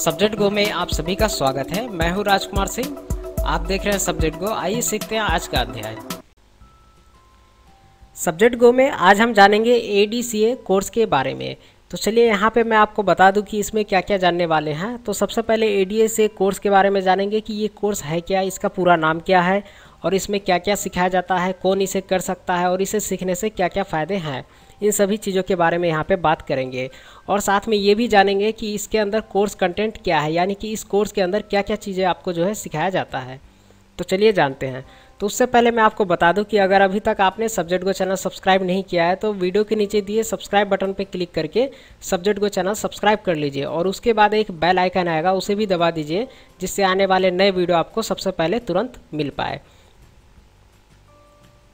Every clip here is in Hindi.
सब्जेक्ट गो में आप सभी का स्वागत है मैं हूं राजकुमार सिंह आप देख रहे हैं सब्जेक्ट गो आइए सीखते हैं आज का अध्याय सब्जेक्ट गो में आज हम जानेंगे ए कोर्स के बारे में तो चलिए यहाँ पे मैं आपको बता दूं कि इसमें क्या क्या जानने वाले हैं तो सबसे पहले ए कोर्स के बारे में जानेंगे कि ये कोर्स है क्या इसका पूरा नाम क्या है और इसमें क्या क्या सिखाया जाता है कौन इसे कर सकता है और इसे सीखने से क्या क्या फ़ायदे हैं इन सभी चीज़ों के बारे में यहाँ पे बात करेंगे और साथ में ये भी जानेंगे कि इसके अंदर कोर्स कंटेंट क्या है यानी कि इस कोर्स के अंदर क्या क्या चीज़ें आपको जो है सिखाया जाता है तो चलिए जानते हैं तो उससे पहले मैं आपको बता दूं कि अगर अभी तक आपने सब्जेक्ट गो चैनल सब्सक्राइब नहीं किया है तो वीडियो के नीचे दिए सब्सक्राइब बटन पर क्लिक करके सब्जेक्ट गो चैनल सब्सक्राइब कर लीजिए और उसके बाद एक बेल आइकन आएगा उसे भी दबा दीजिए जिससे आने वाले नए वीडियो आपको सबसे पहले तुरंत मिल पाए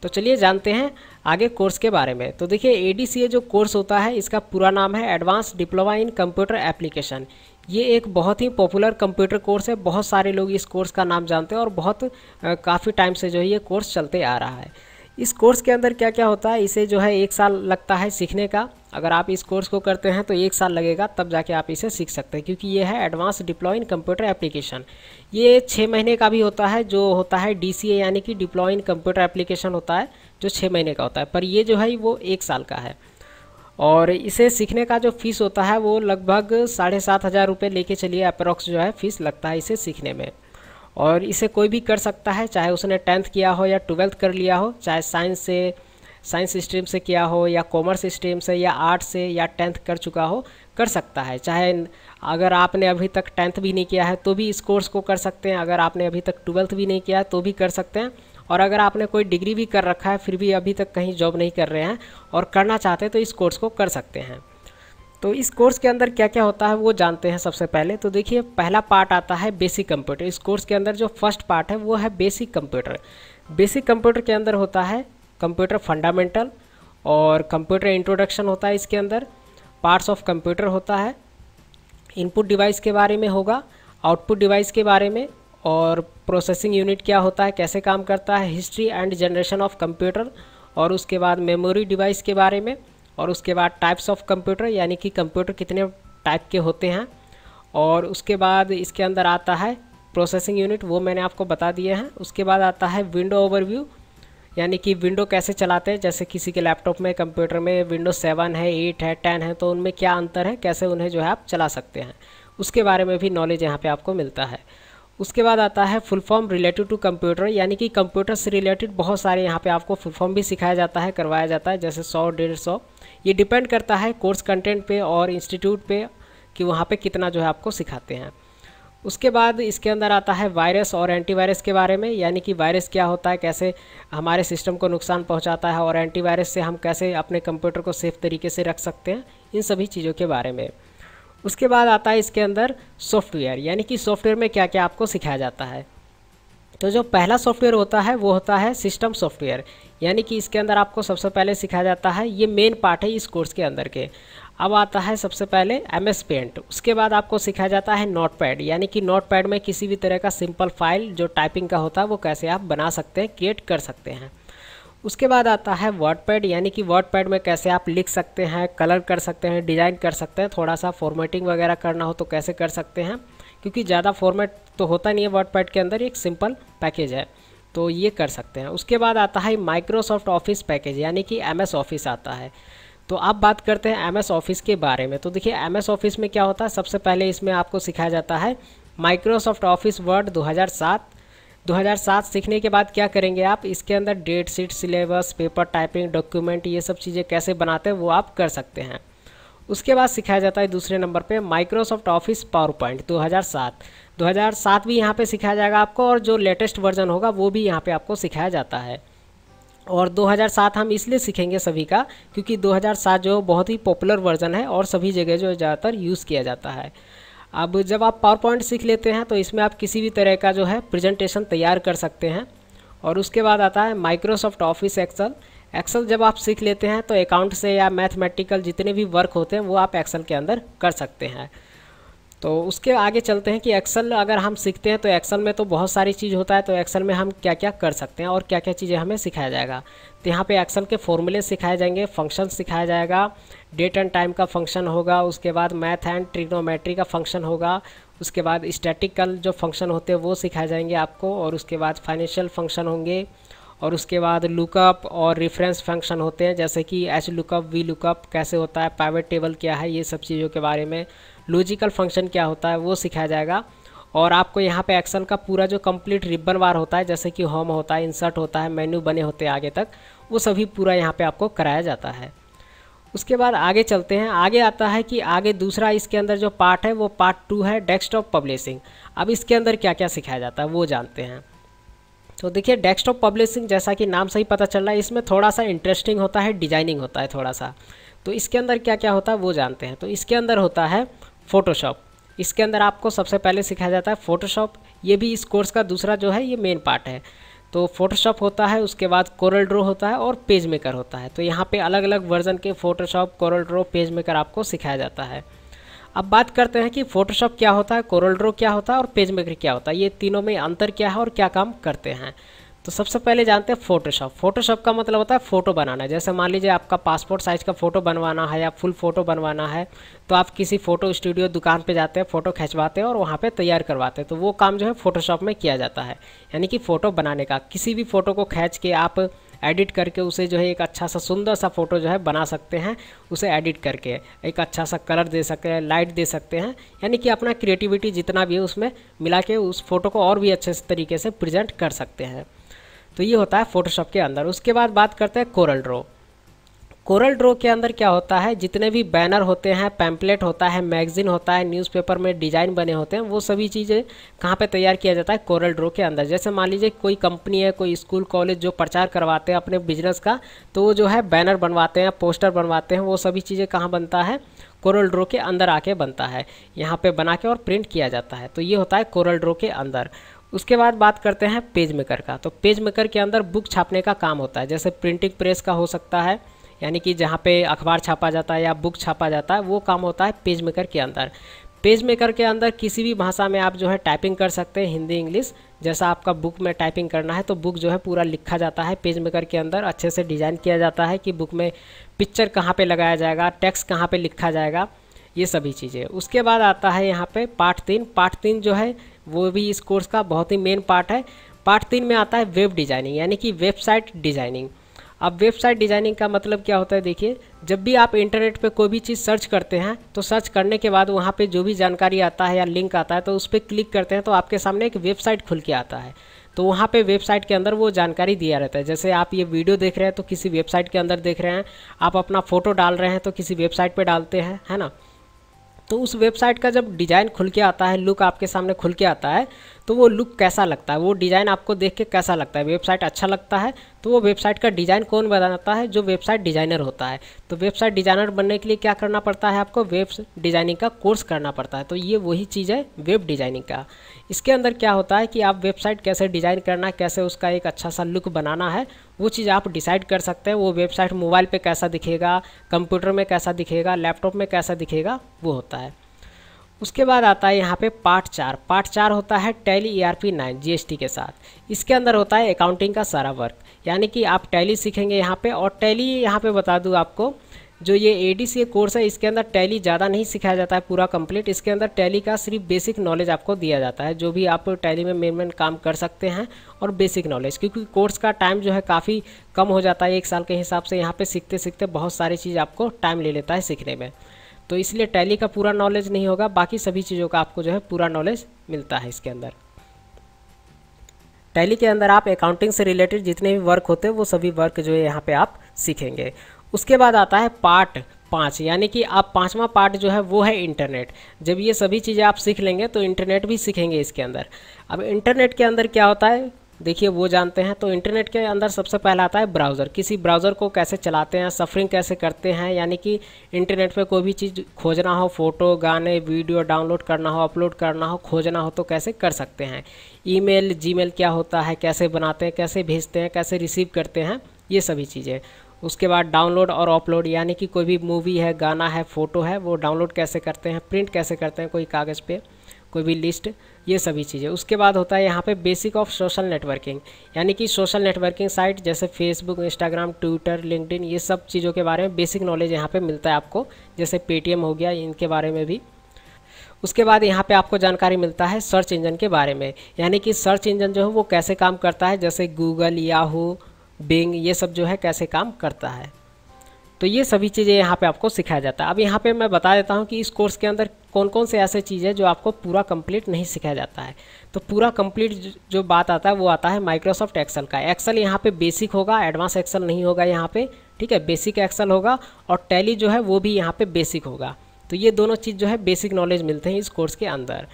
तो चलिए जानते हैं आगे कोर्स के बारे में तो देखिए ए जो कोर्स होता है इसका पूरा नाम है advance diploma in computer application ये एक बहुत ही पॉपुलर कंप्यूटर कोर्स है बहुत सारे लोग इस कोर्स का नाम जानते हैं और बहुत काफ़ी टाइम से जो है ये कोर्स चलते आ रहा है इस कोर्स के अंदर क्या क्या होता है इसे जो है एक साल लगता है सीखने का अगर आप इस कोर्स को करते हैं तो एक साल लगेगा तब जाके आप इसे सीख सकते हैं क्योंकि ये है advance diploma in computer application ये छः महीने का भी होता है जो होता है डी यानी कि डिप्लॉय इन कंप्यूटर एप्लीकेशन होता है जो छः महीने का होता है पर ये जो है वो एक साल का है और इसे सीखने का जो फीस होता है वो लगभग साढ़े सात हज़ार रुपये लेके चलिए अप्रॉक्स जो है फ़ीस लगता है इसे सीखने में और इसे कोई भी कर सकता है चाहे उसने टेंथ किया हो या ट्वेल्थ कर लिया हो चाहे साइंस से साइंस स्ट्रीम से किया हो या कॉमर्स स्ट्रीम से या आर्ट से या टेंथ कर चुका हो कर सकता है चाहे अगर आपने अभी तक टेंथ भी नहीं किया है तो भी इस कोर्स को कर सकते हैं अगर आपने अभी तक ट्वेल्थ भी नहीं किया है तो भी कर सकते हैं और अगर आपने कोई डिग्री भी कर रखा है फिर भी अभी तक कहीं जॉब नहीं कर रहे हैं और करना चाहते हैं तो इस कोर्स को कर सकते हैं तो इस कोर्स के अंदर क्या क्या होता है वो जानते हैं सबसे पहले तो देखिए पहला पार्ट आता है बेसिक कंप्यूटर इस कोर्स के अंदर जो फर्स्ट पार्ट है वो है बेसिक कंप्यूटर बेसिक कंप्यूटर के अंदर होता है कंप्यूटर फंडामेंटल और कंप्यूटर इंट्रोडक्शन होता है इसके अंदर पार्ट्स ऑफ कंप्यूटर होता है इनपुट डिवाइस के बारे में होगा आउटपुट डिवाइस के बारे में और प्रोसेसिंग यूनिट क्या होता है कैसे काम करता है history and generation of computer और उसके बाद मेमोरी डिवाइस के बारे में और उसके बाद टाइप्स ऑफ कंप्यूटर यानी कि कंप्यूटर कितने टाइप के होते हैं और उसके बाद इसके अंदर आता है प्रोसेसिंग यूनिट वो मैंने आपको बता दिए हैं उसके बाद आता है विंडो ओवरव्यू यानी कि विंडो कैसे चलाते हैं जैसे किसी के लैपटॉप में कंप्यूटर में विंडो सेवन है एट है टेन है तो उनमें क्या अंतर है कैसे उन्हें जो है आप चला सकते हैं उसके बारे में भी नॉलेज यहाँ पर आपको मिलता है उसके बाद आता है full form related to computer यानी कि कंप्यूटर से रिलेटेड बहुत सारे यहाँ पे आपको फुल फॉर्म भी सिखाया जाता है करवाया जाता है जैसे सौ डेढ़ सौ ये डिपेंड करता है कोर्स कंटेंट पे और इंस्टीट्यूट पे कि वहाँ पे कितना जो है आपको सिखाते हैं उसके बाद इसके अंदर आता है वायरस और एंटीवायरस के बारे में यानी कि वायरस क्या होता है कैसे हमारे सिस्टम को नुकसान पहुंचाता है और एंटीवायरस से हम कैसे अपने कंप्यूटर को सेफ तरीके से रख सकते हैं इन सभी चीज़ों के बारे में उसके बाद आता है इसके अंदर सॉफ्टवेयर यानी कि सॉफ्टवेयर में क्या क्या आपको सिखाया जाता है तो जो पहला सॉफ्टवेयर होता है वो होता है सिस्टम सॉफ्टवेयर यानी कि इसके अंदर आपको सबसे पहले सिखाया जाता है ये मेन पार्ट है इस कोर्स के अंदर के अब आता है सबसे पहले एम एस पेंट उसके बाद आपको सिखाया जाता है नोट पैड यानी कि नोट पैड में किसी भी तरह का सिंपल फाइल जो टाइपिंग का होता है वो कैसे आप बना सकते हैं क्रिएट कर सकते हैं उसके बाद आता है वर्ड पैड यानी कि वर्ड पैड में कैसे आप लिख सकते हैं कलर कर सकते हैं डिज़ाइन कर सकते हैं थोड़ा सा फॉर्मेटिंग वगैरह करना हो तो कैसे कर सकते हैं क्योंकि ज़्यादा फॉर्मेट तो होता नहीं है वर्ड पैड के अंदर एक सिंपल पैकेज है तो ये कर सकते हैं उसके बाद आता है माइक्रोसॉफ्ट ऑफिस पैकेज यानी कि एम ऑफिस आता है तो अब बात करते हैं एम एस ऑफिस के बारे में तो देखिए एम एस ऑफिस में क्या होता है सबसे पहले इसमें आपको सिखाया जाता है माइक्रोसॉफ्ट ऑफिस वर्ड 2007 2007 सीखने के बाद क्या करेंगे आप इसके अंदर date sheet syllabus paper typing document ये सब चीज़ें कैसे बनाते हैं वो आप कर सकते हैं उसके बाद सिखाया जाता है दूसरे नंबर पे माइक्रोसॉफ्ट ऑफिस पावर पॉइंट दो 2007 भी यहाँ पे सिखाया जाएगा आपको और जो लेटेस्ट वर्जन होगा वो भी यहाँ पे आपको सिखाया जाता है और 2007 हम इसलिए सीखेंगे सभी का क्योंकि 2007 जो बहुत ही पॉपुलर वर्जन है और सभी जगह जो ज़्यादातर यूज़ किया जाता है अब जब आप पावर पॉइंट सीख लेते हैं तो इसमें आप किसी भी तरह का जो है प्रेजेंटेशन तैयार कर सकते हैं और उसके बाद आता है माइक्रोसॉफ्ट ऑफिस एक्सल एक्सल जब आप सीख लेते हैं तो अकाउंट से या मैथमेटिकल जितने भी वर्क होते हैं वो आप एक्सल के अंदर कर सकते हैं तो उसके आगे चलते हैं कि एक्सेल अगर हम सीखते हैं तो एक्सेल में तो बहुत सारी चीज़ होता है तो एक्सेल में हम क्या क्या कर सकते हैं और क्या क्या चीज़ें हमें सिखाया जाएगा तो यहाँ पे एक्सेल के फॉर्मूले सिखाए जाएंगे फंक्शन सिखाया जाएगा डेट एंड टाइम का फंक्शन होगा उसके बाद मैथ एंड ट्रिग्नोमेट्री का फंक्शन होगा उसके बाद स्टैटिकल जो फंक्शन होते हैं वो सिखाए जाएंगे आपको और उसके बाद फाइनेंशियल फंक्शन होंगे और उसके बाद लुकअप और रेफरेंस फंक्शन होते हैं जैसे कि एच लुकअप वी लुकअप कैसे होता है प्राइवेट टेबल क्या है ये सब चीज़ों के बारे में लॉजिकल फंक्शन क्या होता है वो सिखाया जाएगा और आपको यहाँ पे एक्शन का पूरा जो कंप्लीट रिबन वार होता है जैसे कि होम होता है इंसर्ट होता है मेन्यू बने होते हैं आगे तक वो सभी पूरा यहाँ पे आपको कराया जाता है उसके बाद आगे चलते हैं आगे आता है कि आगे दूसरा इसके अंदर जो पार्ट है वो पार्ट टू है डेस्कटॉप पब्लिशिंग अब इसके अंदर क्या क्या सिखाया जाता है वो जानते हैं तो देखिए डेस्कटॉप पब्लिशिंग जैसा कि नाम से ही पता चल रहा है इसमें थोड़ा सा इंटरेस्टिंग होता है डिजाइनिंग होता है थोड़ा सा तो इसके अंदर क्या क्या होता है वो जानते हैं तो इसके अंदर होता है फ़ोटोशॉप इसके अंदर आपको सबसे पहले सिखाया जाता है फ़ोटोशॉप ये भी इस कोर्स का दूसरा जो है ये मेन पार्ट है तो फोटोशॉप होता है उसके बाद कोरल ड्रो होता है और पेज मेकर होता है तो यहाँ पे अलग अलग वर्जन के Photoshop Corel Draw Page Maker आपको सिखाया जाता है अब बात करते हैं कि फ़ोटोशॉप क्या होता है कोरल ड्रो क्या होता है और पेज मेकर क्या होता है ये तीनों में अंतर क्या है और क्या काम करते हैं तो सबसे पहले जानते हैं फोटोशॉप फोटोशॉप का मतलब होता है फ़ोटो बनाना जैसे मान लीजिए आपका पासपोर्ट साइज़ का फ़ोटो बनवाना है या फुल फ़ोटो बनवाना है तो आप किसी फ़ोटो स्टूडियो दुकान पे जाते हैं फ़ोटो खिंचवाते हैं और वहाँ पे तैयार करवाते हैं तो वो काम जो है फ़ोटोशॉप में किया जाता है यानी कि फ़ोटो बनाने का किसी भी फ़ोटो को खींच के आप एडिट करके उसे जो है एक अच्छा सा सुंदर सा फ़ोटो जो है बना सकते हैं उसे एडिट करके एक अच्छा सा कलर दे सकते हैं लाइट दे सकते हैं यानी कि अपना क्रिएटिविटी जितना भी है उसमें मिला के उस फोटो को और भी अच्छे तरीके से प्रेजेंट कर सकते हैं तो ये होता है फोटोशॉप के अंदर उसके बाद बात करते हैं कोरल ड्रो कोरल ड्रो के अंदर क्या होता है जितने भी बैनर होते हैं पैम्पलेट होता है मैगजीन होता है न्यूज़पेपर में डिज़ाइन बने होते हैं वो सभी चीज़ें कहाँ पे तैयार किया जाता है कोरल ड्रो के अंदर जैसे मान लीजिए कोई कंपनी है कोई स्कूल कॉलेज जो प्रचार करवाते हैं अपने बिजनेस का तो वो जो है बैनर बनवाते हैं पोस्टर बनवाते हैं वो सभी चीज़ें कहाँ बनता है कोरल ड्रो के अंदर आके बनता है यहाँ पर बना के और प्रिंट किया जाता है तो ये होता है कोरल ड्रो के अंदर उसके बाद बात करते हैं पेज मेकर का तो पेज मेकर के अंदर बुक छापने का काम होता है जैसे प्रिंटिंग प्रेस का हो सकता है यानी कि जहाँ पे अखबार छापा जाता है या बुक छापा जाता है वो काम होता है पेज मेकर के अंदर पेज मेकर के अंदर किसी भी भाषा में आप जो है टाइपिंग कर सकते हैं हिंदी इंग्लिश जैसा आपका बुक में टाइपिंग करना है तो बुक जो है पूरा लिखा जाता है पेज मेकर के अंदर अच्छे से डिज़ाइन किया जाता है कि बुक में पिक्चर कहाँ पर लगाया जाएगा टेक्स्ट कहाँ पर लिखा जाएगा ये सभी चीज़ें उसके बाद आता है यहाँ पे पार्ट तीन पार्ट तीन जो है वो भी इस कोर्स का बहुत ही मेन पार्ट है पार्ट तीन में आता है वेब डिज़ाइनिंग यानी कि वेबसाइट डिज़ाइनिंग अब वेबसाइट डिज़ाइनिंग का मतलब क्या होता है देखिए जब भी आप इंटरनेट पे कोई भी चीज़ सर्च करते हैं तो सर्च करने के बाद वहाँ पे जो भी जानकारी आता है या लिंक आता है तो उस पर क्लिक करते हैं तो आपके सामने एक वेबसाइट खुल के आता है तो वहाँ पे वेबसाइट के अंदर वो जानकारी दिया रहता है जैसे आप ये वीडियो देख रहे हैं तो किसी वेबसाइट के अंदर देख रहे हैं आप अपना फ़ोटो डाल रहे हैं तो किसी वेबसाइट पर डालते हैं है ना तो उस वेबसाइट का जब डिज़ाइन खुल के आता है लुक आपके सामने खुल के आता है तो वो लुक कैसा लगता है वो डिज़ाइन आपको देख के कैसा लगता है वेबसाइट अच्छा लगता है तो वो वेबसाइट का डिज़ाइन कौन बनाता है जो वेबसाइट डिज़ाइनर होता है तो वेबसाइट डिज़ाइनर बनने के लिए क्या करना पड़ता है आपको वेब डिज़ाइनिंग का कोर्स करना पड़ता है तो ये वही चीज़ है वेब डिज़ाइनिंग का इसके अंदर क्या होता है कि आप वेबसाइट कैसे डिज़ाइन करना है कैसे उसका एक अच्छा सा लुक बनाना है वो चीज़ आप डिसाइड कर सकते हैं वो वेबसाइट मोबाइल पर कैसा दिखेगा कंप्यूटर में कैसा दिखेगा लैपटॉप में कैसा दिखेगा वो होता है उसके बाद आता है यहाँ पे पार्ट चार पार्ट चार होता है Tally E R P nine G S T के साथ इसके अंदर होता है अकाउंटिंग का सारा वर्क यानी कि आप टैली सीखेंगे यहाँ पे और टैली यहाँ पे बता दूँ आपको जो ये ए डी सी कोर्स है इसके अंदर टैली ज़्यादा नहीं सिखाया जाता है पूरा कंप्लीट इसके अंदर टैली का सिर्फ बेसिक नॉलेज आपको दिया जाता है जो भी आप टैली में मेन मेन काम कर सकते हैं और बेसिक नॉलेज क्योंकि कोर्स का टाइम जो है काफ़ी कम हो जाता है एक साल के हिसाब से यहाँ पे सीखते सीखते बहुत सारी चीज़ आपको टाइम ले लेता है सीखने में तो इसलिए टैली का पूरा नॉलेज नहीं होगा बाकी सभी चीज़ों का आपको जो है पूरा नॉलेज मिलता है इसके अंदर टैली के अंदर आप अकाउंटिंग से रिलेटेड जितने भी वर्क होते हैं वो सभी वर्क जो है यहाँ पे आप सीखेंगे उसके बाद आता है पार्ट पाँच यानी कि आप पाँचवा पार्ट जो है वो है इंटरनेट जब ये सभी चीज़ें आप सीख लेंगे तो इंटरनेट भी सीखेंगे इसके अंदर अब इंटरनेट के अंदर क्या होता है देखिए वो जानते हैं तो इंटरनेट के अंदर सबसे पहला आता है ब्राउज़र किसी ब्राउज़र को कैसे चलाते हैं सफरिंग कैसे करते हैं यानी कि इंटरनेट पे कोई भी चीज़ खोजना हो फोटो गाने वीडियो डाउनलोड करना हो अपलोड करना हो खोजना हो तो कैसे कर सकते हैं ईमेल जीमेल क्या होता है कैसे बनाते हैं कैसे भेजते हैं कैसे रिसीव करते हैं ये सभी चीज़ें उसके बाद डाउनलोड और अपलोड यानी कि कोई भी मूवी है गाना है फ़ोटो है वो डाउनलोड कैसे करते हैं प्रिंट कैसे करते हैं कोई कागज़ पर कोई भी लिस्ट ये सभी चीज़ें उसके बाद होता है यहाँ पे बेसिक ऑफ सोशल नेटवर्किंग यानी कि सोशल नेटवर्किंग साइट जैसे फेसबुक इंस्टाग्राम ट्विटर लिंकडिन ये सब चीज़ों के बारे में बेसिक नॉलेज यहाँ पे मिलता है आपको जैसे पेटीएम हो गया इनके बारे में भी उसके बाद यहाँ पे आपको जानकारी मिलता है सर्च इंजन के बारे में यानी कि सर्च इंजन जो है वो कैसे काम करता है जैसे गूगल याहू बिंग ये सब जो है कैसे काम करता है तो ये सभी चीज़ें यहाँ पे आपको सिखाया जाता है अब यहाँ पे मैं बता देता हूँ कि इस कोर्स के अंदर कौन कौन से ऐसे चीज़ है जो आपको पूरा कंप्लीट नहीं सिखाया जाता है तो पूरा कंप्लीट जो बात आता है वो आता है माइक्रोसॉफ्ट एक्सेल का एक्सेल यहाँ पे बेसिक होगा एडवांस एक्सेल नहीं होगा यहाँ पे ठीक है बेसिक एक्सेल होगा और टैली जो है वो भी यहाँ पर बेसिक होगा तो ये दोनों चीज़ जो है बेसिक नॉलेज मिलते हैं इस कोर्स के अंदर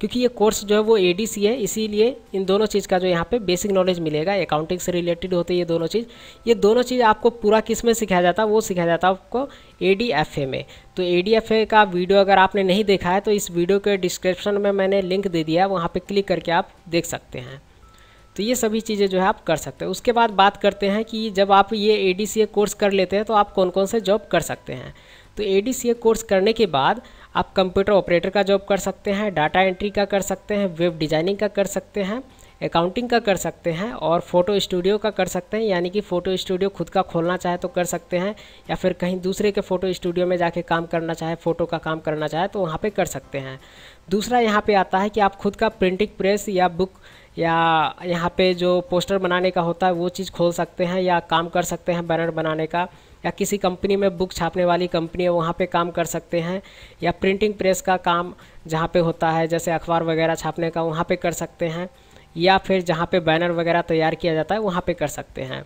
क्योंकि ये कोर्स जो है वो ए है इसीलिए इन दोनों चीज़ का जो यहाँ पे बेसिक नॉलेज मिलेगा अकाउंटिंग से रिलेटेड होते ये दोनों चीज़ ये दोनों चीज़ आपको पूरा किस में सिखाया जाता है वो सिखाया जाता है आपको ए में तो ए का वीडियो अगर आपने नहीं देखा है तो इस वीडियो के डिस्क्रिप्शन में मैंने लिंक दे दिया है वहाँ पर क्लिक करके आप देख सकते हैं तो ये सभी चीज़ें जो है आप कर सकते हैं उसके बाद बात करते हैं कि जब आप ये ए कोर्स कर लेते हैं तो आप कौन कौन से जॉब कर सकते हैं तो ए कोर्स करने के बाद आप कंप्यूटर ऑपरेटर का जॉब कर सकते हैं डाटा एंट्री का कर सकते हैं वेब डिज़ाइनिंग का कर सकते हैं अकाउंटिंग का कर सकते हैं और फ़ोटो स्टूडियो का कर सकते हैं यानी कि फ़ोटो स्टूडियो खुद का खोलना चाहे तो कर सकते हैं या फिर कहीं दूसरे के फ़ोटो स्टूडियो में जाके काम करना चाहे फ़ोटो का काम करना चाहे तो वहाँ पे कर सकते हैं दूसरा यहाँ पे आता है कि आप खुद का प्रिंटिंग प्रेस या बुक या यहाँ पर जो पोस्टर बनाने का होता है वो चीज़ खोल सकते हैं या काम कर सकते हैं बैनर बनाने का या किसी कंपनी में बुक छापने वाली कंपनी है वहाँ पे काम कर सकते हैं या प्रिंटिंग प्रेस का काम जहाँ पे होता है जैसे अखबार वगैरह छापने का वहाँ पे कर सकते हैं या फिर जहाँ पे बैनर वगैरह तैयार किया जाता है वहाँ पे कर सकते हैं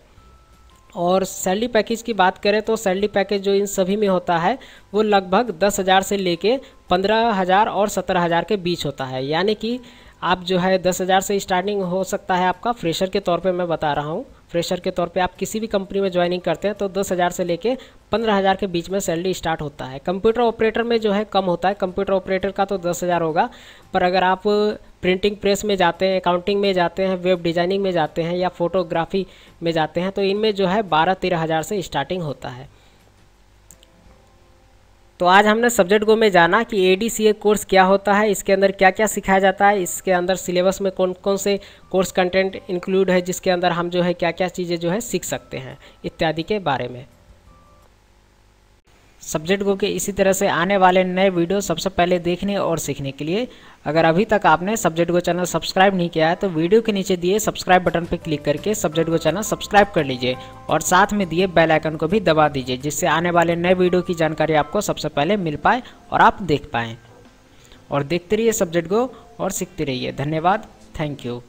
और सैलरी पैकेज की बात करें तो सैलरी पैकेज जो इन सभी में होता है वो लगभग दस हज़ार से ले पंद्रह हज़ार और सत्रह हज़ार के बीच होता है यानी कि आप जो है दस हज़ार से स्टार्टिंग हो सकता है आपका फ्रेशर के तौर पे मैं बता रहा हूँ फ्रेशर के तौर पे आप किसी भी कंपनी में ज्वाइनिंग करते हैं तो दस हज़ार से लेके पंद्रह हज़ार के बीच में सैलरी स्टार्ट होता है कंप्यूटर ऑपरेटर में जो है कम होता है कंप्यूटर ऑपरेटर का तो दस हज़ार होगा पर अगर आप प्रिंटिंग प्रेस में जाते हैं अकाउंटिंग में जाते हैं वेब डिज़ाइनिंग में जाते हैं या फोटोग्राफी में जाते हैं तो इनमें जो है बारह तेरह हज़ार से स्टार्टिंग होता है तो आज हमने सब्जेक्ट को में जाना कि ए कोर्स क्या होता है इसके अंदर क्या क्या सिखाया जाता है इसके अंदर सिलेबस में कौन कौन से कोर्स कंटेंट इंक्लूड है जिसके अंदर हम जो है क्या क्या चीज़ें जो है सीख सकते हैं इत्यादि के बारे में सब्जेक्ट को के इसी तरह से आने वाले नए वीडियो सबसे पहले देखने और सीखने के लिए अगर अभी तक आपने सब्जेक्ट को चैनल सब्सक्राइब नहीं किया है तो वीडियो के नीचे दिए सब्सक्राइब बटन पर क्लिक करके सब्जेक्ट को चैनल सब्सक्राइब कर लीजिए और साथ में दिए बेल आइकन को भी दबा दीजिए जिससे आने वाले नए वीडियो की जानकारी आपको सबसे पहले मिल पाए और आप देख पाएँ और देखते रहिए सब्जेक्ट को और सीखते रहिए धन्यवाद थैंक यू